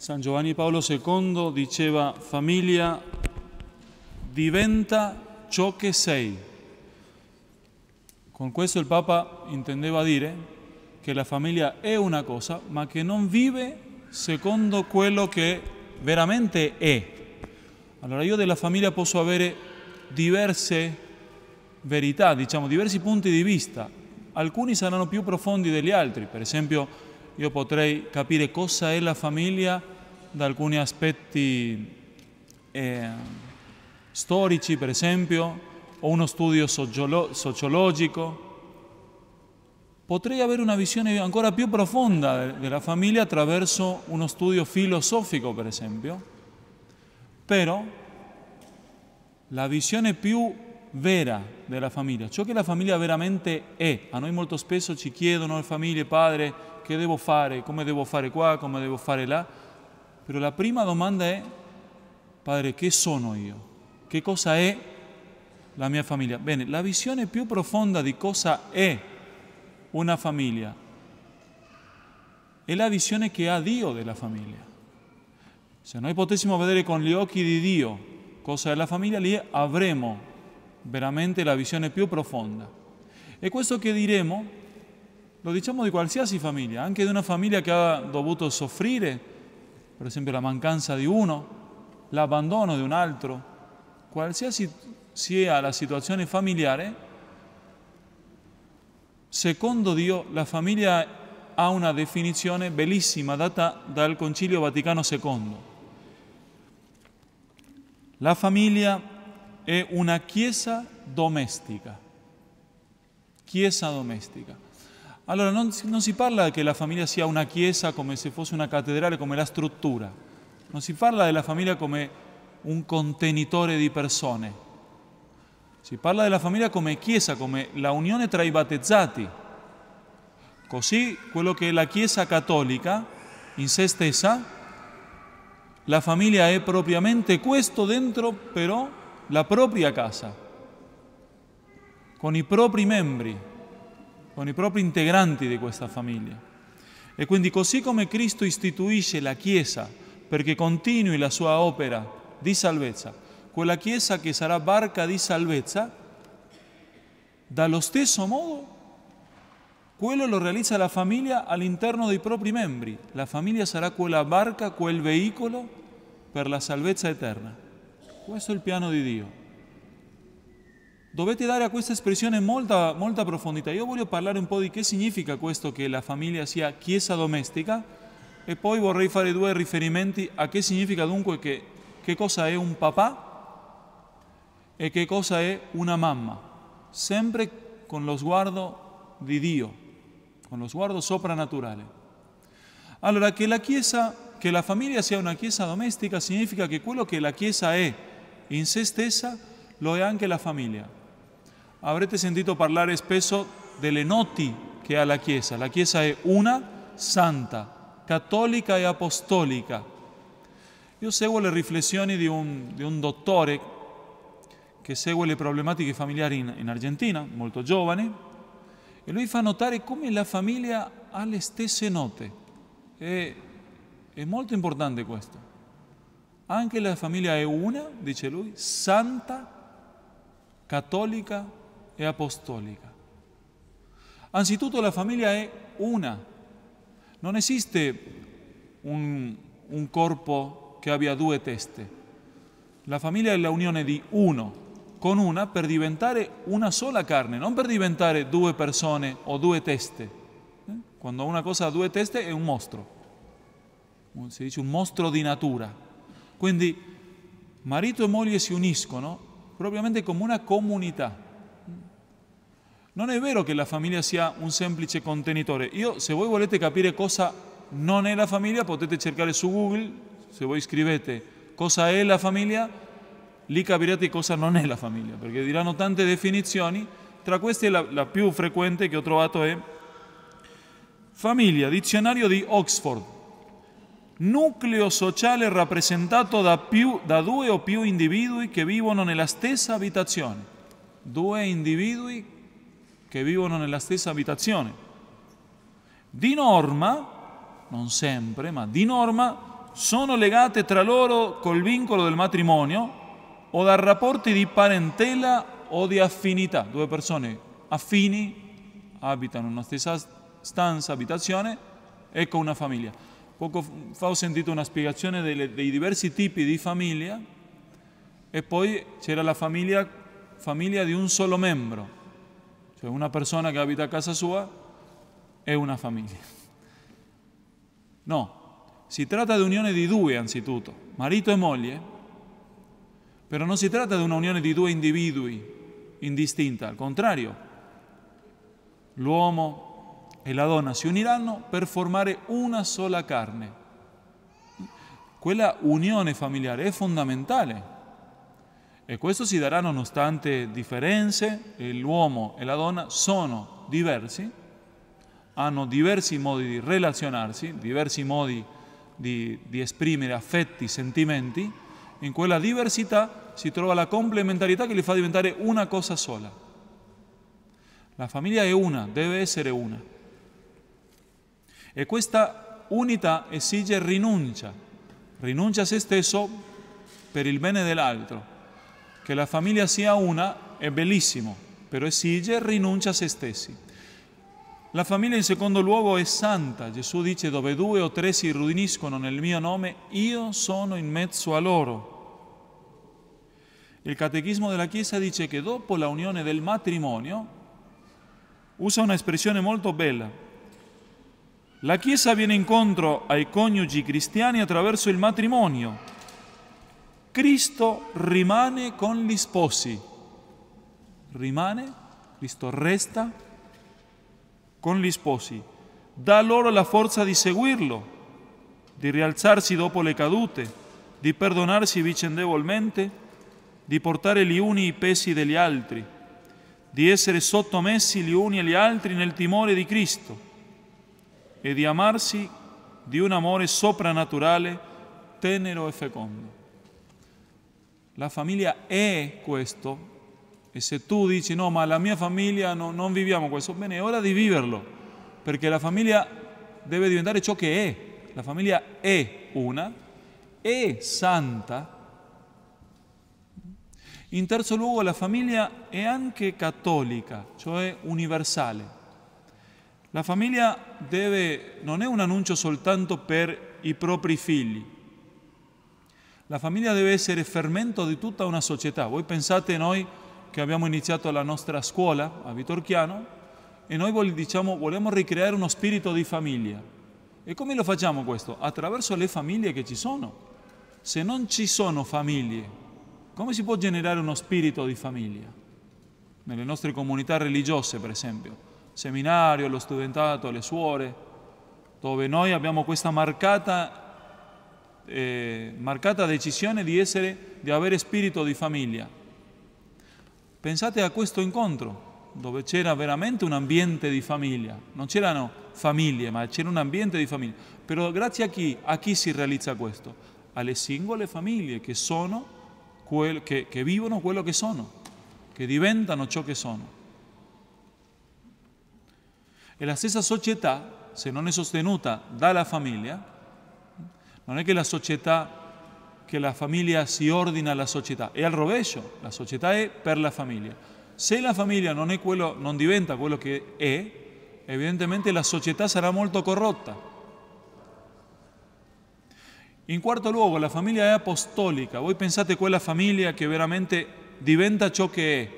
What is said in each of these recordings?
San Giovanni Paolo II diceva famiglia diventa ciò che sei. Con questo il Papa intendeva dire che la famiglia è una cosa, ma che non vive secondo quello che veramente è. Allora io della famiglia posso avere diverse verità, diciamo diversi punti di vista. Alcuni saranno più profondi degli altri, per esempio io potrei capire cosa è la famiglia da alcuni aspetti eh, storici, per esempio, o uno studio sociolo- sociologico. Potrei avere una visione ancora più profonda della famiglia attraverso uno studio filosofico, per esempio, però la visione più vera della famiglia, ciò che la famiglia veramente è. A noi molto spesso ci chiedono le famiglie, padre, che devo fare, come devo fare qua, come devo fare là, però la prima domanda è, padre, che sono io? Che cosa è la mia famiglia? Bene, la visione più profonda di cosa è una famiglia è la visione che ha Dio della famiglia. Se noi potessimo vedere con gli occhi di Dio cosa è la famiglia, lì avremo veramente la visione più profonda. E questo che diremo, lo diciamo di qualsiasi famiglia, anche di una famiglia che ha dovuto soffrire, per esempio la mancanza di uno, l'abbandono di un altro, qualsiasi sia la situazione familiare, secondo Dio la famiglia ha una definizione bellissima data dal Concilio Vaticano II. La famiglia è una chiesa domestica. Chiesa domestica. Allora non, non si parla che la famiglia sia una chiesa come se fosse una cattedrale, come la struttura. Non si parla della famiglia come un contenitore di persone. Si parla della famiglia come chiesa, come la unione tra i battezzati. Così quello che è la Chiesa cattolica in sé stessa, la famiglia è propriamente questo dentro però la propria casa, con i propri membri, con i propri integranti di questa famiglia. E quindi così come Cristo istituisce la Chiesa perché continui la sua opera di salvezza, quella Chiesa che sarà barca di salvezza, dallo stesso modo quello lo realizza la famiglia all'interno dei propri membri. La famiglia sarà quella barca, quel veicolo per la salvezza eterna. Questo è il piano di Dio. Dovete dare a questa espressione molta, molta profondità. Io voglio parlare un po' di che significa questo che la famiglia sia chiesa domestica e poi vorrei fare due riferimenti a che significa dunque che, che cosa è un papà e che cosa è una mamma, sempre con lo sguardo di Dio, con lo sguardo soprannaturale. Allora, che la Chiesa, che la famiglia sia una Chiesa domestica significa che quello che la Chiesa è, in se stessa, lo è anche la famiglia. Avrete sentito parlare spesso delle noti che ha la Chiesa. La Chiesa è una, santa, cattolica e apostolica. Io seguo le riflessioni di un, di un dottore che segue le problematiche familiari in, in Argentina, molto giovane, e lui fa notare come la famiglia ha le stesse note. E, è molto importante questo. Anche la famiglia è una, dice lui, santa, cattolica e apostolica. Anzitutto la famiglia è una. Non esiste un, un corpo che abbia due teste. La famiglia è la unione di uno con una per diventare una sola carne, non per diventare due persone o due teste. Eh? Quando una cosa ha due teste è un mostro, si dice un mostro di natura. Quindi marito e moglie si uniscono propriamente come una comunità. Non è vero che la famiglia sia un semplice contenitore. Io, se voi volete capire cosa non è la famiglia, potete cercare su Google, se voi scrivete cosa è la famiglia, lì capirete cosa non è la famiglia, perché diranno tante definizioni. Tra queste la, la più frequente che ho trovato è famiglia, dizionario di Oxford nucleo sociale rappresentato da, più, da due o più individui che vivono nella stessa abitazione. Due individui che vivono nella stessa abitazione. Di norma, non sempre, ma di norma, sono legate tra loro col vincolo del matrimonio o da rapporti di parentela o di affinità. Due persone affini abitano in una stessa stanza, abitazione, ecco una famiglia. Poco fa ho sentito una spiegazione dei, dei diversi tipi di famiglia e poi c'era la famiglia, famiglia di un solo membro, cioè una persona che abita a casa sua è una famiglia. No, si tratta di unione di due anzitutto, marito e moglie, però non si tratta di unione di due individui indistinta, al contrario, l'uomo e la donna si uniranno per formare una sola carne. Quella unione familiare è fondamentale e ¿eh? questo si darà nonostante differenze, l'uomo e la donna sono diversi, hanno diversi modi di relazionarsi, diversi modi di, di esprimere affetti, sentimenti, in quella diversità si trova la complementarietà che li fa diventare una cosa sola. La famiglia è una, deve essere una. E questa unità esige rinuncia, rinuncia a se stesso per il bene dell'altro. Che la famiglia sia una è bellissimo, però esige rinuncia a se stessi. La famiglia in secondo luogo è santa. Gesù dice dove due o tre si riuniscono nel mio nome, io sono in mezzo a loro. Il catechismo della Chiesa dice che dopo la unione del matrimonio usa una espressione molto bella, la Chiesa viene incontro ai coniugi cristiani attraverso il matrimonio. Cristo rimane con gli sposi. Rimane, Cristo resta con gli sposi. Dà loro la forza di seguirlo, di rialzarsi dopo le cadute, di perdonarsi vicendevolmente, di portare gli uni i pesi degli altri, di essere sottomessi gli uni agli altri nel timore di Cristo e di amarsi di un amore soprannaturale, tenero e fecondo. La famiglia è questo e se tu dici no, ma la mia famiglia no, non viviamo questo, bene, è ora di viverlo, perché la famiglia deve diventare ciò che è. La famiglia è una, è santa. In terzo luogo la famiglia è anche cattolica, cioè universale. La famiglia deve, non è un annuncio soltanto per i propri figli, la famiglia deve essere fermento di tutta una società. Voi pensate noi che abbiamo iniziato la nostra scuola a Vitorchiano e noi diciamo, vogliamo ricreare uno spirito di famiglia. E come lo facciamo questo? Attraverso le famiglie che ci sono. Se non ci sono famiglie, come si può generare uno spirito di famiglia? Nelle nostre comunità religiose, per esempio seminario, allo studentato, alle suore, dove noi abbiamo questa marcata, eh, marcata decisione di, essere, di avere spirito di famiglia. Pensate a questo incontro dove c'era veramente un ambiente di famiglia, non c'erano famiglie, ma c'era un ambiente di famiglia. Però grazie a chi, a chi si realizza questo? Alle singole famiglie che, sono quel, che, che vivono quello che sono, che diventano ciò che sono. E la stessa società, se non è sostenuta dalla famiglia, non è che la società che la famiglia si ordina alla società, è al rovescio, la società è per la famiglia. Se la famiglia non, quello, non diventa quello che è, evidentemente la società sarà molto corrotta. In quarto luogo, la famiglia è apostolica. Voi pensate quella famiglia che veramente diventa ciò che è,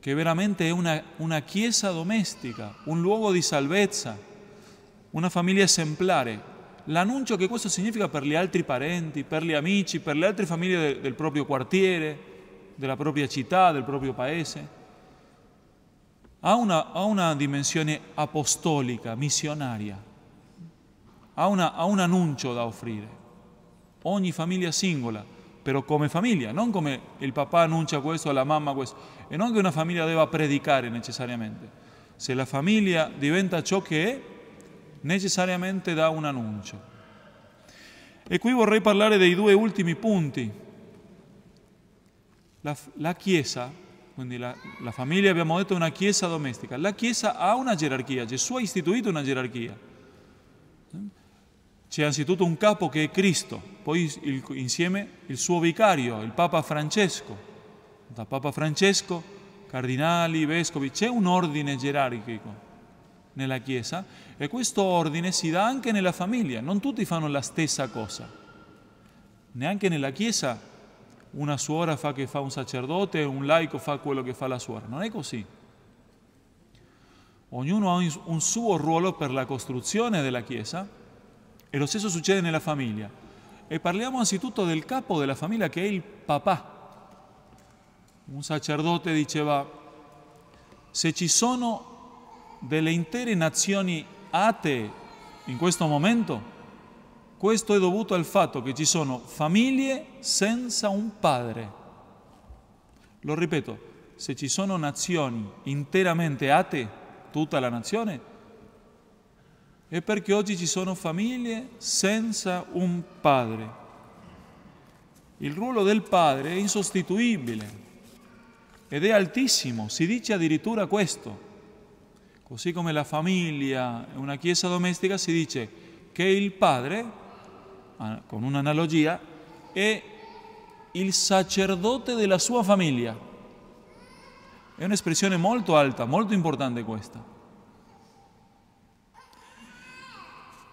che veramente è una, una chiesa domestica, un luogo di salvezza, una famiglia esemplare. L'annuncio che questo significa per gli altri parenti, per gli amici, per le altre famiglie del, del proprio quartiere, della propria città, del proprio paese. Ha una, ha una dimensione apostolica, missionaria. Ha, una, ha un annuncio da offrire. Ogni famiglia singola pero come famiglia, non come il papà annuncia questo, la mamma questo, e non che una famiglia debba predicare necessariamente. Se la famiglia diventa ciò che è, necessariamente dà un annuncio. E qui vorrei parlare dei due ultimi punti. La, la Chiesa, quindi la, la famiglia abbiamo detto è una Chiesa domestica, la Chiesa ha una gerarchia, Gesù ha istituito una gerarchia. C'è anzitutto un capo che è Cristo, poi il, insieme il suo vicario, il Papa Francesco. Da Papa Francesco, cardinali, vescovi, c'è un ordine gerarchico nella Chiesa e questo ordine si dà anche nella famiglia, non tutti fanno la stessa cosa. Neanche nella Chiesa una suora fa che fa un sacerdote, un laico fa quello che fa la suora, non è così. Ognuno ha un suo ruolo per la costruzione della Chiesa e lo stesso succede nella famiglia. E parliamo anzitutto del capo della famiglia che è il papà. Un sacerdote diceva, se ci sono delle intere nazioni atee in questo momento, questo è dovuto al fatto che ci sono famiglie senza un padre. Lo ripeto, se ci sono nazioni interamente atee, tutta la nazione, è perché oggi ci sono famiglie senza un padre. Il ruolo del padre è insostituibile ed è altissimo, si dice addirittura questo. Così come la famiglia una chiesa domestica, si dice che il padre, ah, con un'analogia, è il sacerdote della sua famiglia. È un'espressione molto alta, molto importante questa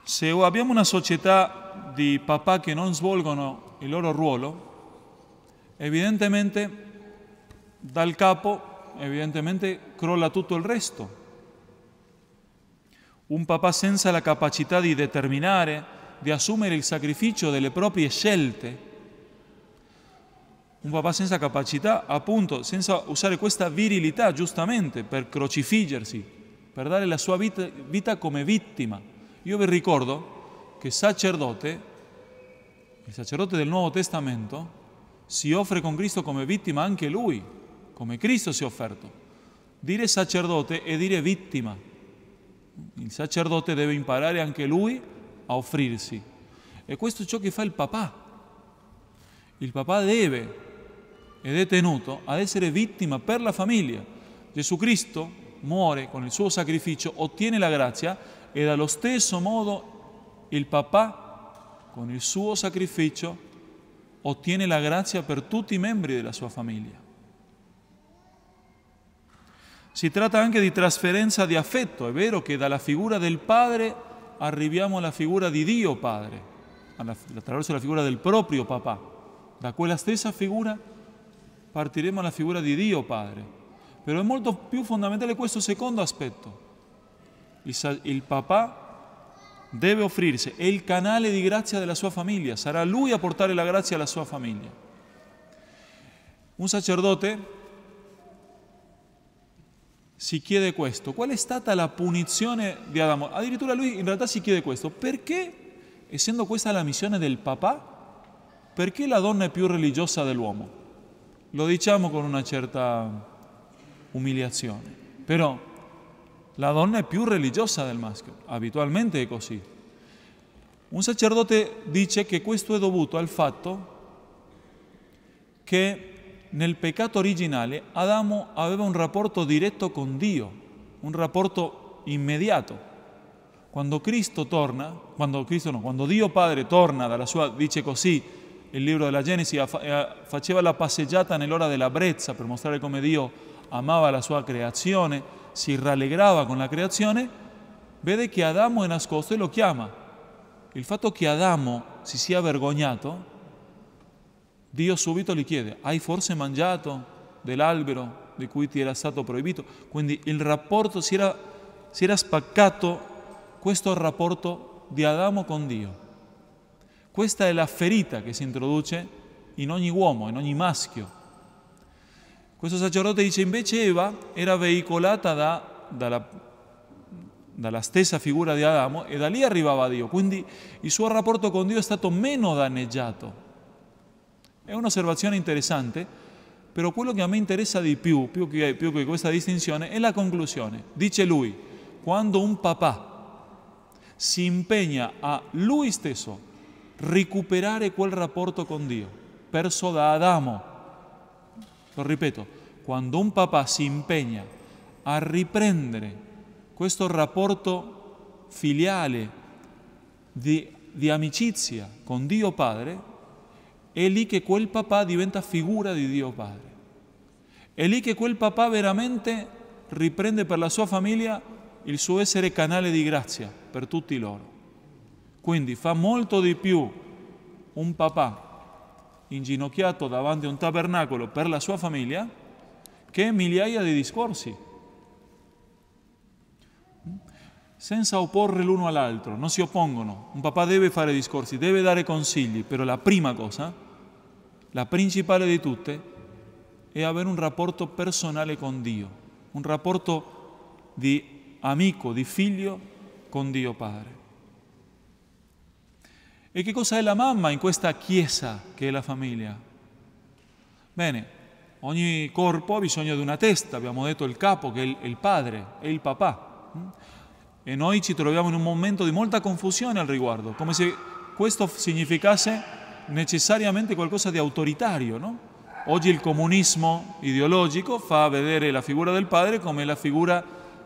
Se abbiamo una società di papà che non svolgono il loro ruolo, evidentemente dal capo, evidentemente crolla tutto il resto. Un papà senza la capacità di determinare, di assumere il sacrificio delle proprie scelte, un papà senza capacità, appunto, senza usare questa virilità giustamente per crocifiggersi, per dare la sua vita, vita come vittima. Io vi ricordo che sacerdote, il sacerdote del Nuovo Testamento, si offre con Cristo come vittima anche lui, come Cristo si è offerto. Dire sacerdote è dire vittima. Il sacerdote deve imparare anche lui a offrirsi. E questo è ciò che fa il papà. Il papà deve ed è tenuto ad essere vittima per la famiglia. Gesù Cristo muore con il suo sacrificio, ottiene la grazia era lo stesso modo el papá, con il suo sacrificio, ottiene la grazia per tutti i membri della sua famiglia. Si tratta anche di trasferenza di affetto, è vero che la figura del padre arriviamo la figura di Dio Padre, A través de la figura del proprio papà. Da quella stessa figura partiremo la figura di Dio Padre. Pero è molto più fondamentale questo segundo aspecto. il papà deve offrirsi, è il canale di grazia della sua famiglia, sarà lui a portare la grazia alla sua famiglia. Un sacerdote si chiede questo, qual è stata la punizione di Adamo? Addirittura lui in realtà si chiede questo, perché, essendo questa la missione del papà, perché la donna è più religiosa dell'uomo? Lo diciamo con una certa umiliazione, però la donna è più religiosa del maschio, abitualmente è così. Un sacerdote dice che questo è dovuto al fatto che nel peccato originale Adamo aveva un rapporto diretto con Dio, un rapporto immediato. Quando Cristo torna, quando, Cristo no, quando Dio Padre torna dalla sua, dice così, il libro della Genesi, eh, faceva la passeggiata nell'ora della brezza per mostrare come Dio amava la sua creazione, si rallegrava con la creazione, vede che Adamo è nascosto e lo chiama. Il fatto che Adamo si sia vergognato, Dio subito gli chiede, hai forse mangiato dell'albero di cui ti era stato proibito? Quindi il rapporto si era, si era spaccato, questo rapporto di Adamo con Dio. Questa è la ferita che si introduce in ogni uomo, in ogni maschio, questo sacerdote dice invece Eva era veicolata da, dalla, dalla stessa figura di Adamo e da lì arrivava Dio, quindi il suo rapporto con Dio è stato meno danneggiato. È un'osservazione interessante, però quello che a me interessa di più, più che, più che questa distinzione, è la conclusione. Dice lui, quando un papà si impegna a lui stesso recuperare quel rapporto con Dio perso da Adamo lo ripeto, quando un papà si impegna a riprendere questo rapporto filiale di, di amicizia con Dio Padre, è lì che quel papà diventa figura di Dio Padre. È lì che quel papà veramente riprende per la sua famiglia il suo essere canale di grazia per tutti loro. Quindi fa molto di più un papà inginocchiato davanti a un tabernacolo per la sua famiglia che migliaia di discorsi. Senza opporre l'uno all'altro, non si oppongono. Un papà deve fare discorsi, deve dare consigli, però la prima cosa, la principale di tutte, è avere un rapporto personale con Dio, un rapporto di amico, di figlio con Dio Padre. E che cosa è la mamma in questa chiesa che è la famiglia? Bene, ogni corpo ha bisogno di una testa, abbiamo detto il capo che è il padre, è il papà. E noi ci troviamo in un momento di molta confusione al riguardo, come se questo significasse necessariamente qualcosa di autoritario, no? Oggi il comunismo ideologico fa vedere la figura del padre come la figura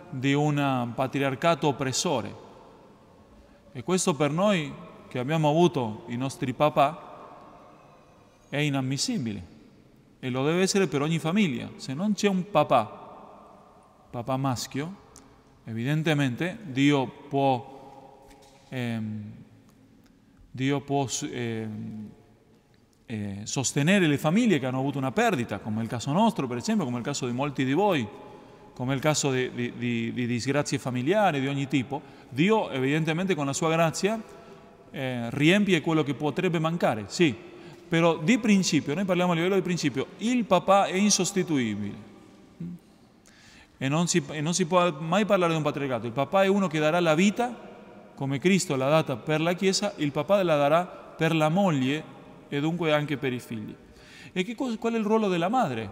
di un patriarcato oppressore. E questo per noi che abbiamo avuto i nostri papà è inammissibile e lo deve essere per ogni famiglia. Se non c'è un papà, papà maschio, evidentemente Dio può, ehm, Dio può ehm, eh, sostenere le famiglie che hanno avuto una perdita, come il caso nostro per esempio, come il caso di molti di voi, come il caso di, di, di, di disgrazie familiari di ogni tipo. Dio evidentemente con la sua grazia eh, riempie quello che potrebbe mancare, sì, però di principio, noi parliamo a livello di principio, il papà è insostituibile. E non, si, e non si può mai parlare di un patriarcato. Il papà è uno che darà la vita, come Cristo l'ha data per la Chiesa, il papà la darà per la moglie e dunque anche per i figli. E che, qual è il ruolo della madre?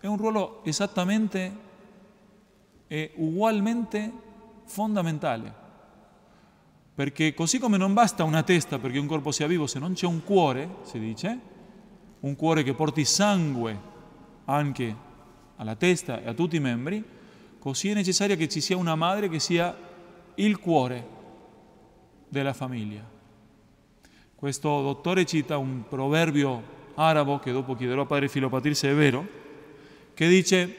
È un ruolo esattamente e ugualmente fondamentale. Perché così come non basta una testa perché un corpo sia vivo, se non c'è un cuore, si dice, un cuore che porti sangue anche alla testa e a tutti i membri, così è necessario che ci sia una madre che sia il cuore della famiglia. Questo dottore cita un proverbio arabo, che dopo chiederò a padre Filopatir se è vero, che dice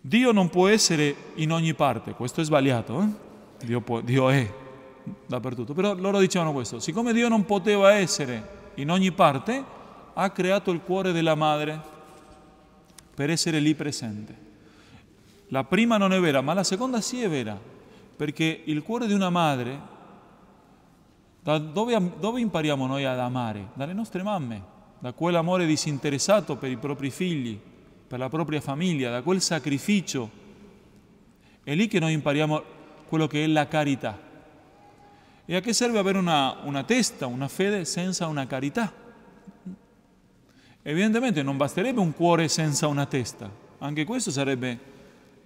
Dio non può essere in ogni parte, questo è sbagliato, eh? Dio, può, Dio è dappertutto. Però loro dicevano questo, siccome Dio non poteva essere in ogni parte, ha creato il cuore della madre per essere lì presente. La prima non è vera, ma la seconda sì è vera, perché il cuore di una madre, da dove, dove impariamo noi ad amare? Dalle nostre mamme, da quell'amore disinteressato per i propri figli, per la propria famiglia, da quel sacrificio. È lì che noi impariamo quello che è la carità. E a che serve avere una, una testa, una fede senza una carità? Evidentemente non basterebbe un cuore senza una testa, anche questo sarebbe,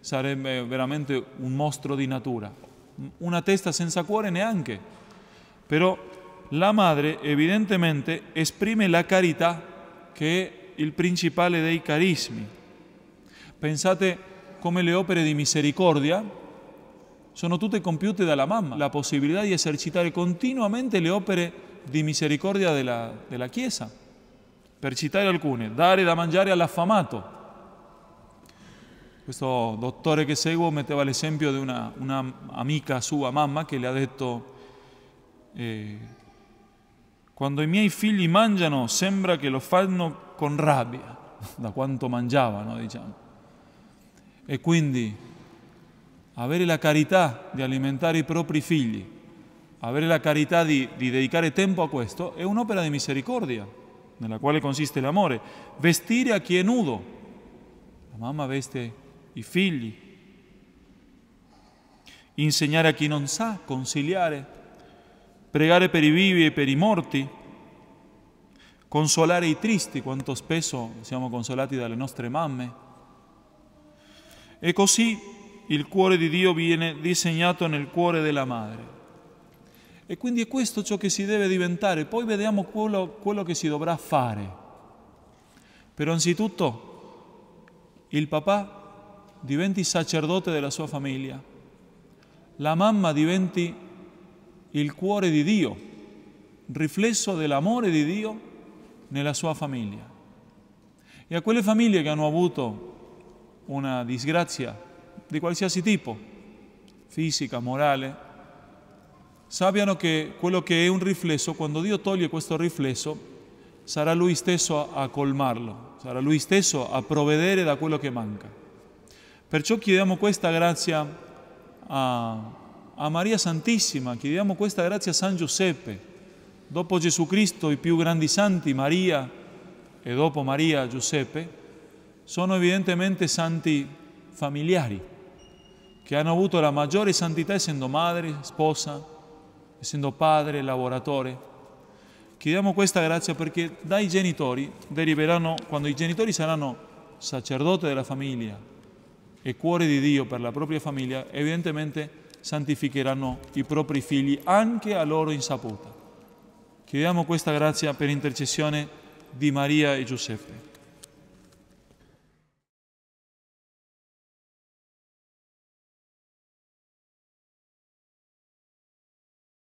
sarebbe veramente un mostro di natura. Una testa senza cuore neanche, però la madre evidentemente esprime la carità che è il principale dei carismi. Pensate come le opere di misericordia sono tutte compiute dalla mamma. La possibilità di esercitare continuamente le opere di misericordia della, della Chiesa. Per citare alcune, dare da mangiare all'affamato. Questo dottore che seguo metteva l'esempio di una, una amica sua, mamma, che le ha detto eh, quando i miei figli mangiano sembra che lo fanno con rabbia, da quanto mangiavano, diciamo. E quindi avere la carità di alimentare i propri figli, avere la carità di, di dedicare tempo a questo, è un'opera di misericordia, nella quale consiste l'amore. Vestire a chi è nudo, la mamma veste i figli, insegnare a chi non sa, conciliare, pregare per i vivi e per i morti, consolare i tristi, quanto spesso siamo consolati dalle nostre mamme. E così il cuore di Dio viene disegnato nel cuore della madre. E quindi è questo ciò che si deve diventare, poi vediamo quello, quello che si dovrà fare. Però anzitutto il papà diventi sacerdote della sua famiglia, la mamma diventi il cuore di Dio, riflesso dell'amore di Dio nella sua famiglia. E a quelle famiglie che hanno avuto una disgrazia, di qualsiasi tipo, fisica, morale, eh. sappiano che quello che è un riflesso, quando Dio toglie questo riflesso, sarà Lui stesso a colmarlo, sarà Lui stesso a provvedere da quello che manca. Perciò chiediamo questa grazia a, a Maria Santissima, chiediamo questa grazia a San Giuseppe, dopo Gesù Cristo i più grandi santi, Maria e dopo Maria Giuseppe, sono evidentemente santi familiari che hanno avuto la maggiore santità essendo madre, sposa, essendo padre, lavoratore. Chiediamo questa grazia perché dai genitori deriveranno, quando i genitori saranno sacerdote della famiglia e cuore di Dio per la propria famiglia, evidentemente santificheranno i propri figli anche a loro insaputa. Chiediamo questa grazia per intercessione di Maria e Giuseppe.